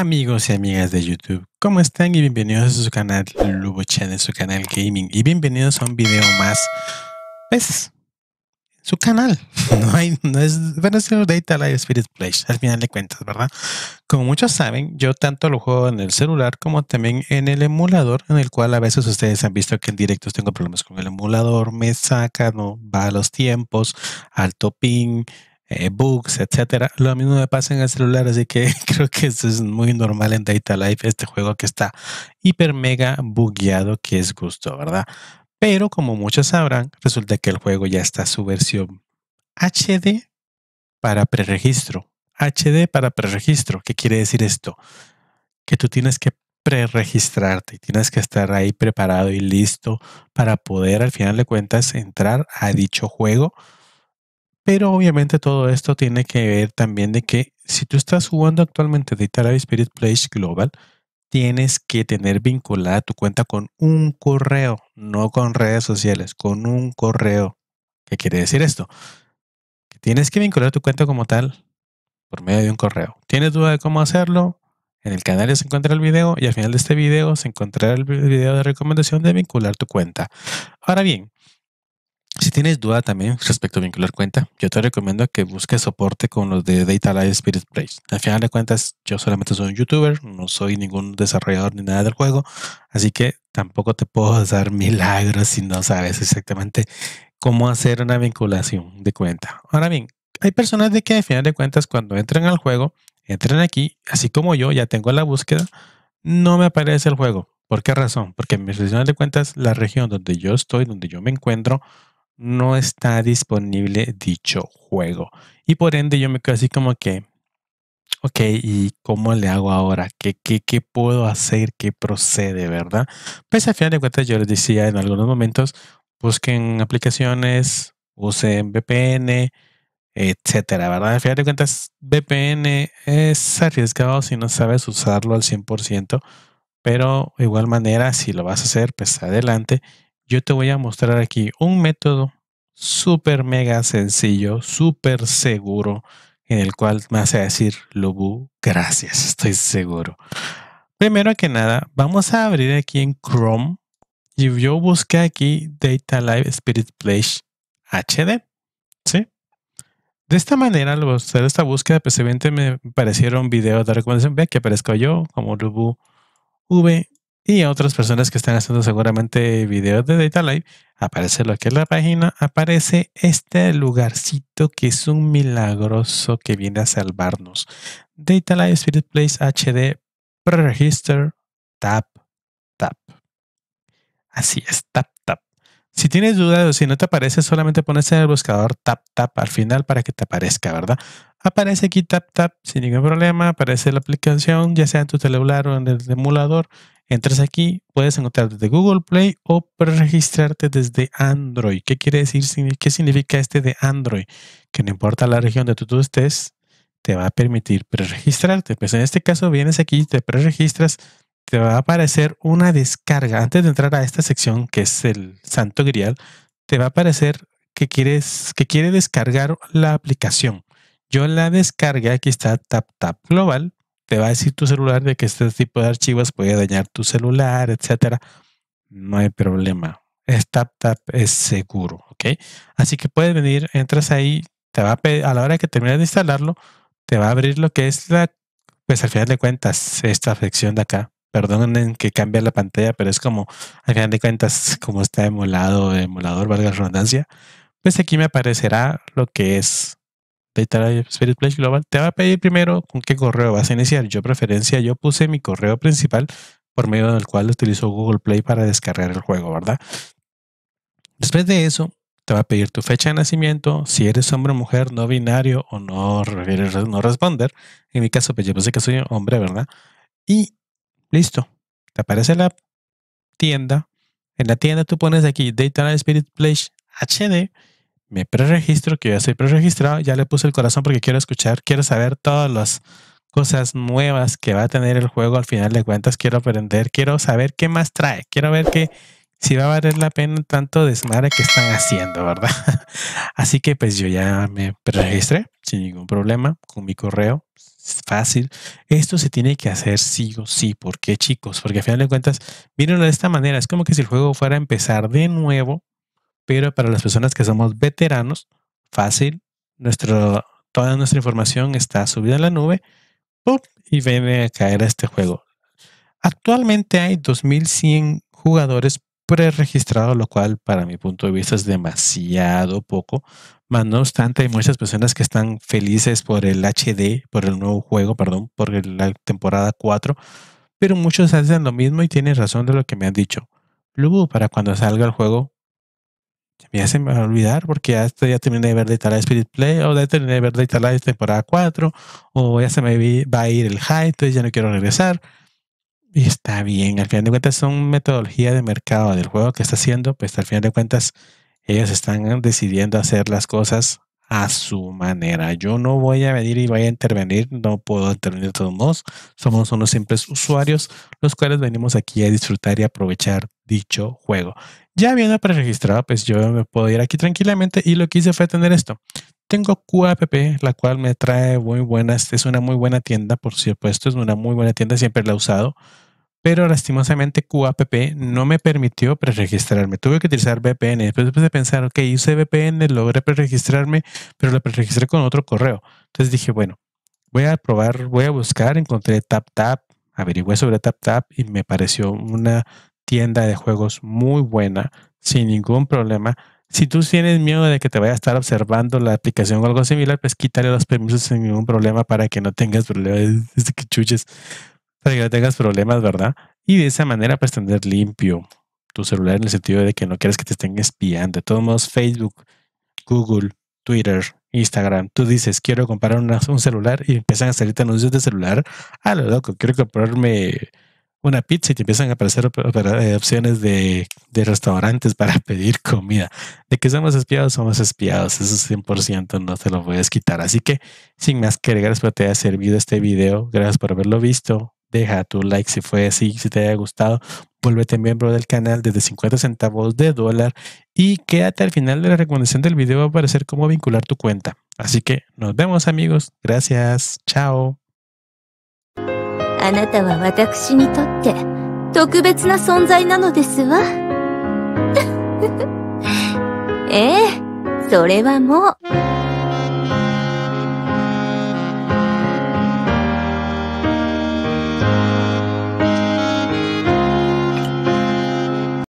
Amigos y amigas de YouTube, ¿cómo están? Y bienvenidos a su canal Lubo Channel, su canal Gaming. Y bienvenidos a un video más, pues, su canal. No hay, no es, bueno, es el Data Live Spirit Place, al final de cuentas, ¿verdad? Como muchos saben, yo tanto lo juego en el celular como también en el emulador, en el cual a veces ustedes han visto que en directos tengo problemas con el emulador, me saca, no va a los tiempos, alto ping, eh, Books, etcétera. Lo mismo me pasa en el celular, así que creo que esto es muy normal en Data Life, este juego que está hiper mega bugueado, que es gusto, ¿verdad? Pero como muchos sabrán, resulta que el juego ya está su versión HD para preregistro. HD para preregistro. ¿Qué quiere decir esto? Que tú tienes que preregistrarte y tienes que estar ahí preparado y listo para poder al final de cuentas entrar a dicho juego pero obviamente todo esto tiene que ver también de que si tú estás jugando actualmente de italia Spirit place Global, tienes que tener vinculada tu cuenta con un correo, no con redes sociales, con un correo. ¿Qué quiere decir esto? tienes que vincular tu cuenta como tal por medio de un correo. ¿Tienes duda de cómo hacerlo? En el canal se encuentra el video y al final de este video se encontrará el video de recomendación de vincular tu cuenta. Ahora bien, tienes duda también respecto a vincular cuenta, yo te recomiendo que busques soporte con los de Data Live Spirit Place. Al final de cuentas, yo solamente soy un youtuber, no soy ningún desarrollador ni nada del juego, así que tampoco te puedo dar milagros si no sabes exactamente cómo hacer una vinculación de cuenta. Ahora bien, hay personas de que al final de cuentas cuando entran al juego, entran aquí, así como yo ya tengo la búsqueda, no me aparece el juego. ¿Por qué razón? Porque en mi final de cuentas, la región donde yo estoy, donde yo me encuentro, no está disponible dicho juego. Y por ende yo me quedo así como que, ok, ¿y cómo le hago ahora? ¿Qué, qué, qué puedo hacer? ¿Qué procede, verdad? Pues al final de cuentas yo les decía en algunos momentos, busquen aplicaciones, usen VPN, etcétera, ¿verdad? Al final de cuentas, VPN es arriesgado si no sabes usarlo al 100%, pero de igual manera, si lo vas a hacer, pues adelante yo te voy a mostrar aquí un método súper mega sencillo, súper seguro, en el cual me hace decir, Lubu, gracias, estoy seguro. Primero que nada, vamos a abrir aquí en Chrome y yo busqué aquí Data Live Spirit Plash HD. ¿Sí? De esta manera, luego hacer esta búsqueda, pues me aparecieron videos de recomendación. ve que aparezco yo como Lubu V y a otras personas que están haciendo seguramente videos de Data Live, aparece lo que es la página, aparece este lugarcito que es un milagroso que viene a salvarnos. Data Live Spirit Place HD Pre-Register Tap Tap. Así es, tap tap. Si tienes dudas o si no te aparece, solamente pones en el buscador tap tap al final para que te aparezca, ¿verdad? aparece aquí tap tap sin ningún problema, aparece la aplicación, ya sea en tu celular o en el emulador. Entras aquí, puedes encontrar desde Google Play o pre registrarte desde Android. ¿Qué quiere decir? ¿Qué significa este de Android? Que no importa la región de tú estés, te va a permitir pre preregistrarte. Pues en este caso vienes aquí, te preregistras, te va a aparecer una descarga. Antes de entrar a esta sección, que es el Santo Grial, te va a aparecer que quieres que quiere descargar la aplicación. Yo la descargué, aquí está Tap Tap Global. Te va a decir tu celular de que este tipo de archivos puede dañar tu celular, etcétera. No hay problema. Es Tap Tap es seguro, ¿ok? Así que puedes venir, entras ahí, te va a, a la hora que termines de instalarlo, te va a abrir lo que es la, pues al final de cuentas, esta sección de acá, perdonen que cambia la pantalla, pero es como, al final de cuentas, como está emulado, emulador, valga la redundancia, pues aquí me aparecerá lo que es Live Spirit Pledge Global, te va a pedir primero con qué correo vas a iniciar. Yo, preferencia, yo puse mi correo principal por medio del cual utilizo Google Play para descargar el juego, ¿verdad? Después de eso, te va a pedir tu fecha de nacimiento, si eres hombre o mujer, no binario o no, responder. En mi caso, pues yo pensé que soy hombre, ¿verdad? Y listo. Te aparece la tienda. En la tienda tú pones aquí Data Spirit Place HD me preregistro, que ya estoy preregistrado, ya le puse el corazón porque quiero escuchar, quiero saber todas las cosas nuevas que va a tener el juego al final de cuentas, quiero aprender, quiero saber qué más trae, quiero ver que si va a valer la pena tanto desmadre que están haciendo, ¿verdad? Así que pues yo ya me preregistré sin ningún problema con mi correo, es fácil. Esto se tiene que hacer sí o sí, ¿por qué chicos? Porque al final de cuentas, mírenlo de esta manera, es como que si el juego fuera a empezar de nuevo, pero para las personas que somos veteranos, fácil, nuestro, toda nuestra información está subida en la nube ¡pum! y viene a caer a este juego. Actualmente hay 2.100 jugadores preregistrados, lo cual para mi punto de vista es demasiado poco, más no obstante hay muchas personas que están felices por el HD, por el nuevo juego, perdón, por la temporada 4, pero muchos hacen lo mismo y tienen razón de lo que me han dicho. Luego, para cuando salga el juego, ya se me va a olvidar porque ya, ya terminé de ver de Live Spirit Play o ya terminé de ver de Live temporada 4 o ya se me va a ir el high, entonces ya no quiero regresar. Y está bien, al final de cuentas son metodología de mercado del juego que está haciendo, pues al final de cuentas ellos están decidiendo hacer las cosas a su manera. Yo no voy a venir y voy a intervenir, no puedo intervenir todos modos. Somos unos simples usuarios, los cuales venimos aquí a disfrutar y aprovechar dicho juego ya habiendo preregistrado, pues yo me puedo ir aquí tranquilamente y lo que hice fue tener esto. Tengo QAPP, la cual me trae muy buenas, este es una muy buena tienda, por supuesto, es una muy buena tienda, siempre la he usado, pero lastimosamente QAPP no me permitió preregistrarme. Tuve que utilizar VPN. Después, después de pensar, ok, usé VPN, logré preregistrarme, pero la preregistré con otro correo. Entonces dije, bueno, voy a probar, voy a buscar, encontré TapTap, averigüé sobre TapTap y me pareció una tienda de juegos muy buena, sin ningún problema. Si tú tienes miedo de que te vaya a estar observando la aplicación o algo similar, pues quítale los permisos sin ningún problema para que no tengas problemas, que chuches, para que no tengas problemas, ¿verdad? Y de esa manera pues tener limpio tu celular en el sentido de que no quieres que te estén espiando. De todos modos, Facebook, Google, Twitter, Instagram, tú dices, quiero comprar un celular y empiezan a salirte anuncios de celular. A lo loco, quiero comprarme una pizza y te empiezan a aparecer eh, opciones de, restaurantes para pedir comida. De que somos espiados, somos espiados. Eso 100% no te lo puedes quitar. Así que, sin más que agregar, te haya servido este video. Gracias por haberlo visto. Deja tu like si fue así, si te haya gustado. Vuélvete miembro del canal desde 50 centavos de dólar y quédate al final de la recomendación del video para a cómo vincular tu cuenta. Así que nos vemos amigos. Gracias. Chao. あなたは私にとって特別な存在なのですわ。ええ、それはもう。